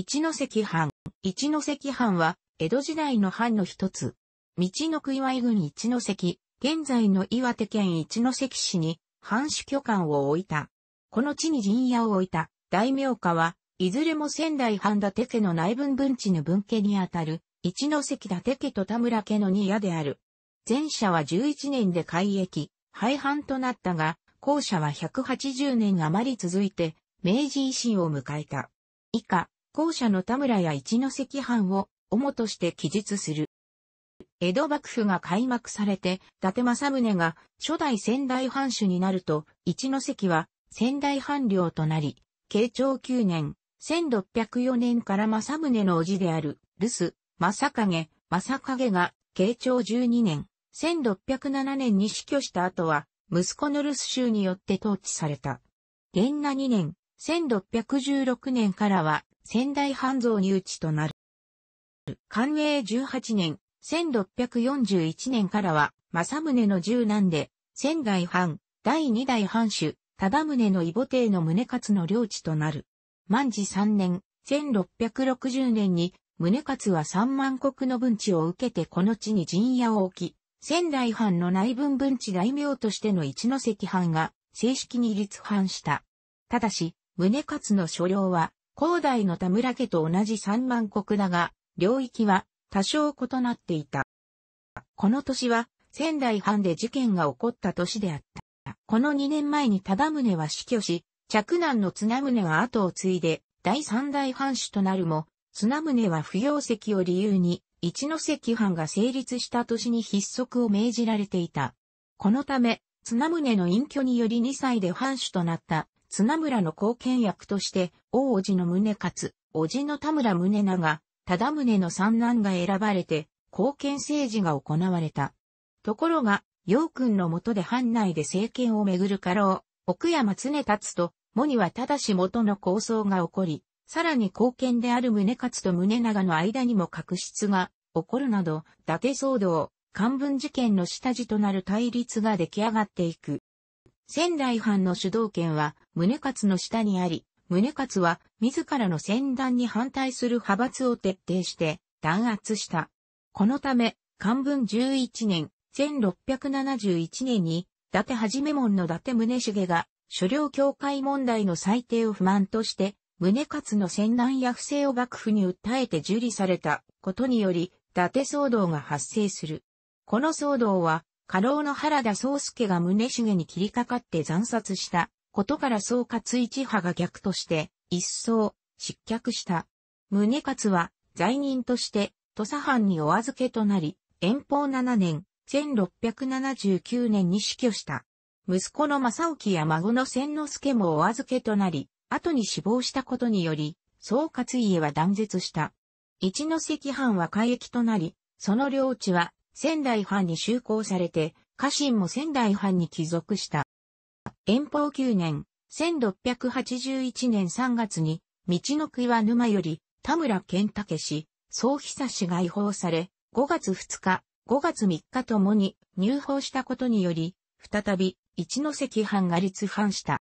一ノ関藩。一ノ関藩は、江戸時代の藩の一つ。道の区岩井郡一ノ関、現在の岩手県一ノ関市に、藩主居館を置いた。この地に陣屋を置いた、大名家は、いずれも仙台藩伊達家の内分分地の分家にあたる、一ノ関伊達家と田村家の二屋である。前者は11年で改役、廃藩となったが、後者は180年余り続いて、明治維新を迎えた。以下、後者の田村や一関藩を主として記述する。江戸幕府が開幕されて、伊達政宗が初代仙台藩主になると、一関は仙台藩領となり、慶長9年、1604年から政宗の叔父である、留守、正影、正影が慶長12年、1607年に死去した後は、息子の留守州によって統治された。元那2年、1616年からは、仙台半蔵入地となる。寛永18年、1641年からは、正宗の十男で、仙台藩、第二代藩主、忠宗の異母帝の宗勝の領地となる。万治3年、1660年に、宗勝は三万国の分地を受けてこの地に陣屋を置き、仙台藩の内分分地大名としての一関藩が正式に立藩した。ただし、宗勝の所領は広大の田村家と同じ三万国だが、領域は多少異なっていた。この年は仙台藩で事件が起こった年であった。この2年前に忠宗は死去し、嫡男の綱宗は後を継いで第三代藩主となるも、綱宗は不要席を理由に、一関藩が成立した年に筆則を命じられていた。このため、綱宗の隠居により2歳で藩主となった綱村の貢献役として、大叔父の宗勝、叔父の田村宗長、忠宗の三男が選ばれて、貢献政治が行われた。ところが、陽君の下で藩内で政権をめぐる家老、奥山常達と、もにはただし元の構想が起こり、さらに貢献である宗勝と宗長の間にも確執が起こるなど、伊達騒動、漢文事件の下地となる対立が出来上がっていく。仙台藩の主導権は、宗勝の下にあり、宗勝は自らの戦団に反対する派閥を徹底して弾圧した。このため、漢文11年、1671年に、伊達はじめ門の伊達宗重が、所領協会問題の裁定を不満として、宗勝の戦乱や不正を幕府に訴えて受理されたことにより、伊達騒動が発生する。この騒動は、過労の原田宗介が宗重に切りかかって惨殺したことから総括一派が逆として一層失脚した。宗勝は罪人として土佐藩にお預けとなり、遠方7年、1679年に死去した。息子の正興や孫の千之助もお預けとなり、後に死亡したことにより、総括家は断絶した。一関藩は海役となり、その領地は仙台藩に就航されて、家臣も仙台藩に帰属した。延宝9年、1681年3月に、道のは沼より、田村健武氏、総久氏が違法され、5月2日、5月3日ともに入法したことにより、再び、一関藩が立藩した。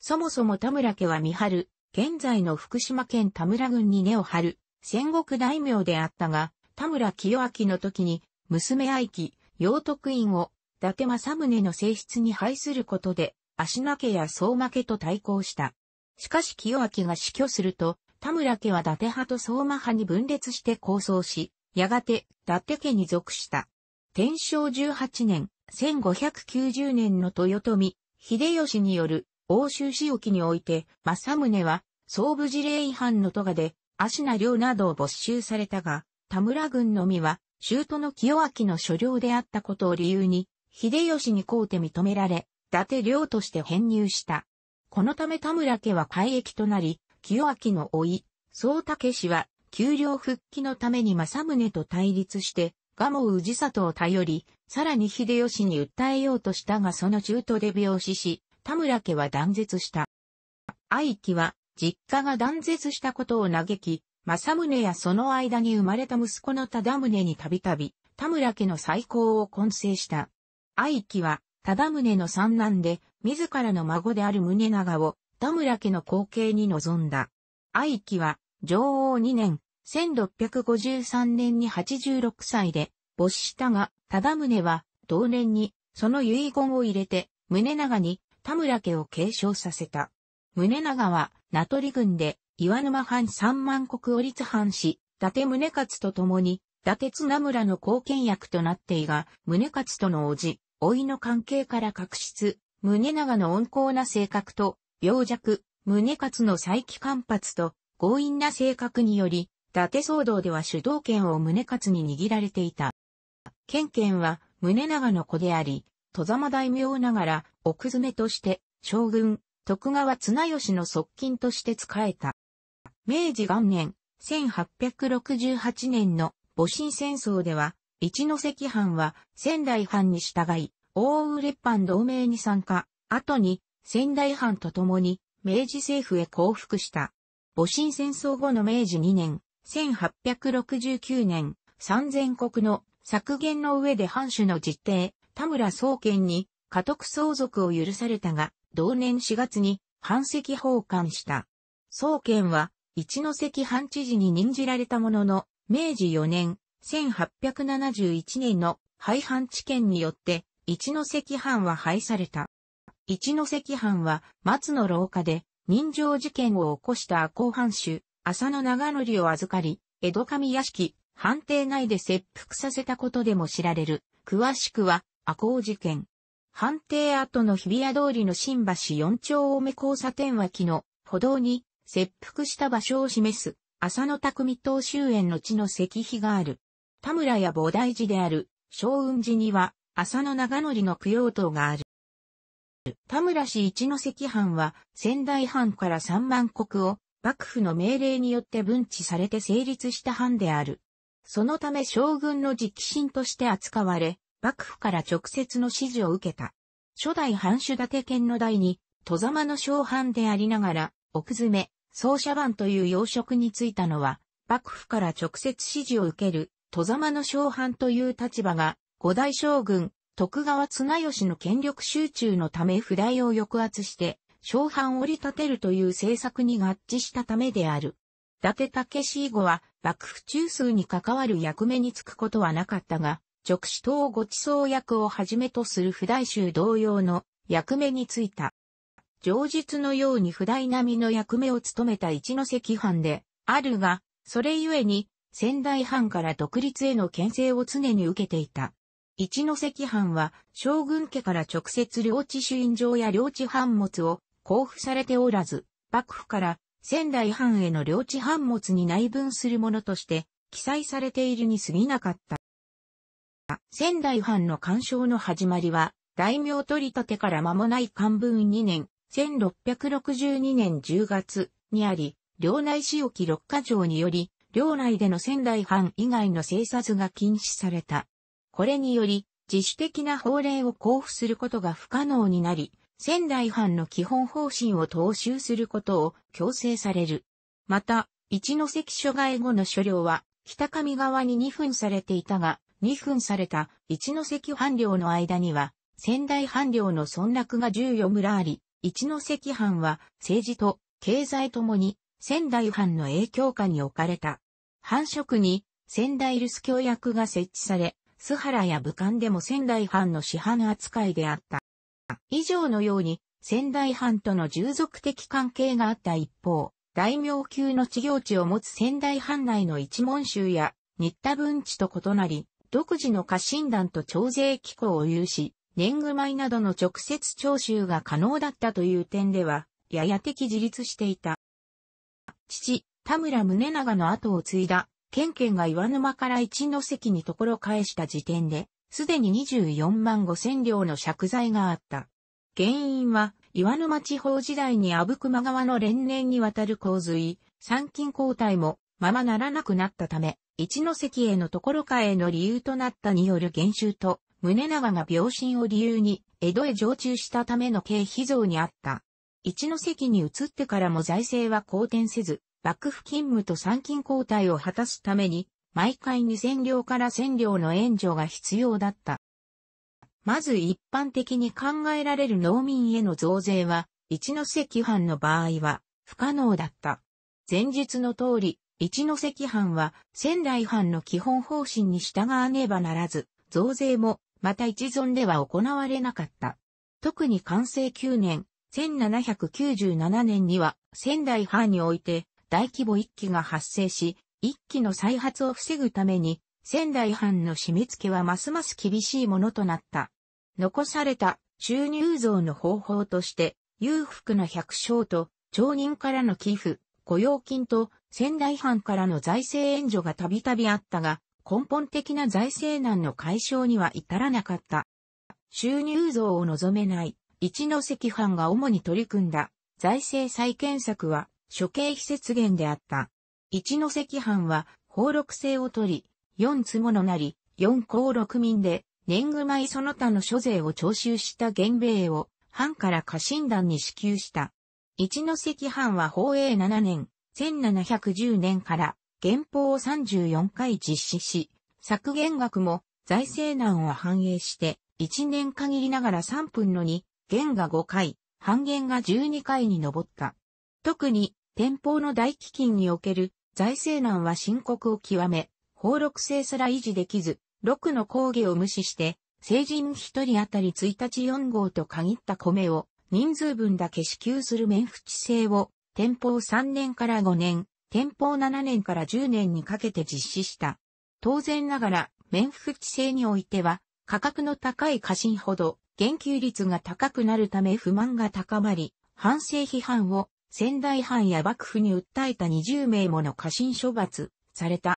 そもそも田村家は三春、現在の福島県田村郡に根を張る、戦国大名であったが、田村清明の時に娘愛機、養徳院を、伊達政宗の性質に配することで、足名家や相馬家と対抗した。しかし清明が死去すると、田村家は伊達派と相馬派に分裂して構想し、やがて伊達家に属した。天正18年、1590年の豊臣、秀吉による欧州仕置において、政宗は、総武事例違反の都がで、足名領などを没収されたが、田村軍のみは、途の清明の所領であったことを理由に、秀吉に皇て認められ、伊達領として編入した。このため田村家は改易となり、清明の老い、総武氏は、給料復帰のために政宗と対立して、蒲生氏里を頼り、さらに秀吉に訴えようとしたがその中途で病死し、田村家は断絶した。愛機は、実家が断絶したことを嘆き、正宗やその間に生まれた息子の忠宗にたびたび、田村家の再興を混成した。愛貴は、忠宗の三男で、自らの孫である宗長を、田村家の後継に臨んだ。愛貴は、女王2年、1653年に86歳で、没したが、忠宗は、同年に、その遺言を入れて、宗長に、田村家を継承させた。宗長は、名取郡で、岩沼藩三万国折立藩し、伊達宗勝と共に、伊達綱村の貢献役となっていが、宗勝との叔父、老いの関係から確執、宗長の温厚な性格と、病弱、宗勝の再起間髪と、強引な性格により、伊達騒動では主導権を宗勝に握られていた。県県は、宗長の子であり、戸様大名ながら、奥詰めとして、将軍、徳川綱吉の側近として仕えた。明治元年、1868年の戊辰戦争では、一関藩は仙台藩に従い、大列藩同盟に参加、後に仙台藩と共に明治政府へ降伏した。戊辰戦争後の明治2年、1869年、三千国の削減の上で藩主の実定、田村総研に家督相続を許されたが、同年4月に藩籍奉還した。総研は一関藩知事に任じられたものの、明治4年、1871年の廃藩置県によって、一関藩は廃された。一関藩は松の廊下で人情事件を起こした赤穂藩主、浅野長則を預かり、江戸上屋敷、藩邸内で切腹させたことでも知られる。詳しくは、赤穂事件。藩邸跡の日比谷通りの新橋四丁目交差点脇の歩道に切腹した場所を示す、浅野匠東周園の地の石碑がある。田村や菩提寺である、昭雲寺には、浅野長則の供養塔がある。田村氏一関藩は、仙台藩から三万国を、幕府の命令によって分治されて成立した藩である。そのため将軍の直臣として扱われ、幕府から直接の指示を受けた。初代藩主立県の代に、戸様の小藩でありながら、奥詰め、奏者番という要職に就いたのは、幕府から直接指示を受ける、戸様の小藩という立場が、五代将軍、徳川綱吉の権力集中のため不代を抑圧して、小藩を折り立てるという政策に合致したためである。伊達武子以後は、幕府中枢に関わる役目に就くことはなかったが、直死党ご地層役をはじめとする不代衆同様の役目に就いた。上述のように不代並みの役目を務めた一関藩で、あるが、それゆえに、仙台藩から独立への牽制を常に受けていた。一関藩は、将軍家から直接領地主印状や領地藩物を交付されておらず、幕府から仙台藩への領地藩物に内分するものとして、記載されているに過ぎなかった。仙台藩の干渉の始まりは、大名取り立てから間もない漢文2年、1662年10月にあり、領内市沖六課条により、領内での仙台藩以外の生殺が禁止された。これにより、自主的な法令を交付することが不可能になり、仙台藩の基本方針を踏襲することを強制される。また、一関諸外後の所領は、北上側に2分されていたが、2分された一関藩領の間には、仙台藩領の村落が14村あり、一関藩は政治と経済ともに仙台藩の影響下に置かれた。藩職に仙台留守教約が設置され、須原や武漢でも仙台藩の市販扱いであった。以上のように仙台藩との従属的関係があった一方、大名級の地業地を持つ仙台藩内の一門州や新田文地と異なり、独自の家臣団と徴税機構を有し、年貢米などの直接徴収が可能だったという点では、やや的自立していた。父、田村宗長の後を継いだ、県県が岩沼から一関にところ返した時点で、すでに24万5千両の借財があった。原因は、岩沼地方時代に阿武隈川の連年にわたる洪水、参勤交代もままならなくなったため、一関へのところかへの理由となったによる減収と、宗長が病身を理由に江戸へ常駐したための経費増にあった。一の関に移ってからも財政は好転せず、幕府勤務と参勤交代を果たすために、毎回2000両から1000両の援助が必要だった。まず一般的に考えられる農民への増税は、一ノ関藩の場合は不可能だった。前述の通り、一ノ関藩は仙台藩の基本方針に従わねばならず、増税もまた一存では行われなかった。特に完成9年、1797年には仙台藩において大規模一揆が発生し、一揆の再発を防ぐために仙台藩の締め付けはますます厳しいものとなった。残された収入増の方法として、裕福な百姓と町人からの寄付、雇用金と仙台藩からの財政援助がたびたびあったが、根本的な財政難の解消には至らなかった。収入増を望めない一関藩が主に取り組んだ財政再建策は諸経費節減であった。一関藩は法禄制を取り、四つものなり、四公六民で年貢米その他の諸税を徴収した減兵衛を藩から家臣団に支給した。一関藩は法永7年、1710年から減法を34回実施し、削減額も財政難を反映して、1年限りながら3分の2、減が5回、半減が12回に上った。特に、天保の大飢饉における財政難は深刻を極め、法禄制すら維持できず、6の講義を無視して、成人1人当たり1日4号と限った米を人数分だけ支給する免扶制を、天保3年から5年、天保7年から10年にかけて実施した。当然ながら、免服規制においては、価格の高い過信ほど、減給率が高くなるため不満が高まり、反省批判を仙台藩や幕府に訴えた20名もの過信処罰された。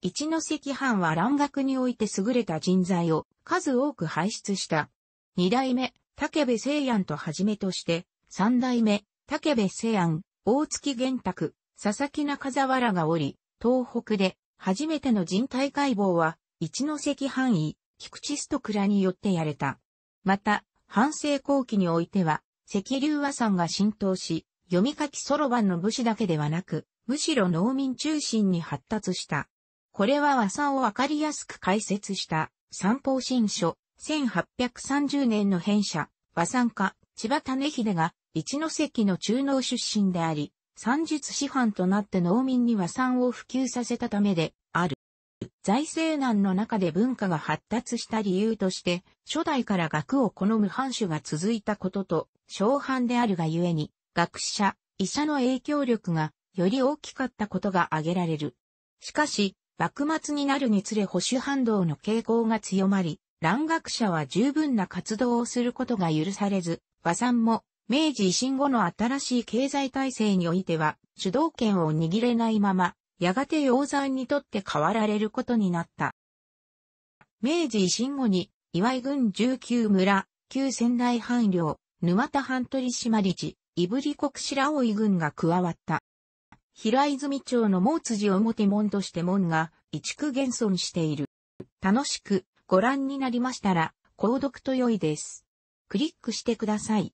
一関藩は蘭学において優れた人材を数多く輩出した。二代目、竹部聖安とはじめとして、三代目、竹部聖安、大月玄卓、佐々木中沢らがおり、東北で初めての人体解剖は、一関範囲、菊池ストクラによってやれた。また、半世後期においては、石竜和山が浸透し、読み書きそろばんの武士だけではなく、むしろ農民中心に発達した。これは和んをわかりやすく解説した、三方新書、1830年の編者、和山家、千葉種秀が、一関の中農出身であり、算術師範となって農民には算を普及させたためである。財政難の中で文化が発達した理由として、初代から学を好む藩主が続いたことと、小藩であるがゆえに、学者、医者の影響力がより大きかったことが挙げられる。しかし、幕末になるにつれ保守反動の傾向が強まり、蘭学者は十分な活動をすることが許されず、和算も明治維新後の新しい経済体制においては、主導権を握れないまま、やがて鷹山にとって変わられることになった。明治維新後に、岩井郡19村、旧仙台藩領、沼田藩取締理事、いぶ国白老郡が加わった。平泉町の毛辻表門として門が、移築現存している。楽しくご覧になりましたら、購読と良いです。クリックしてください。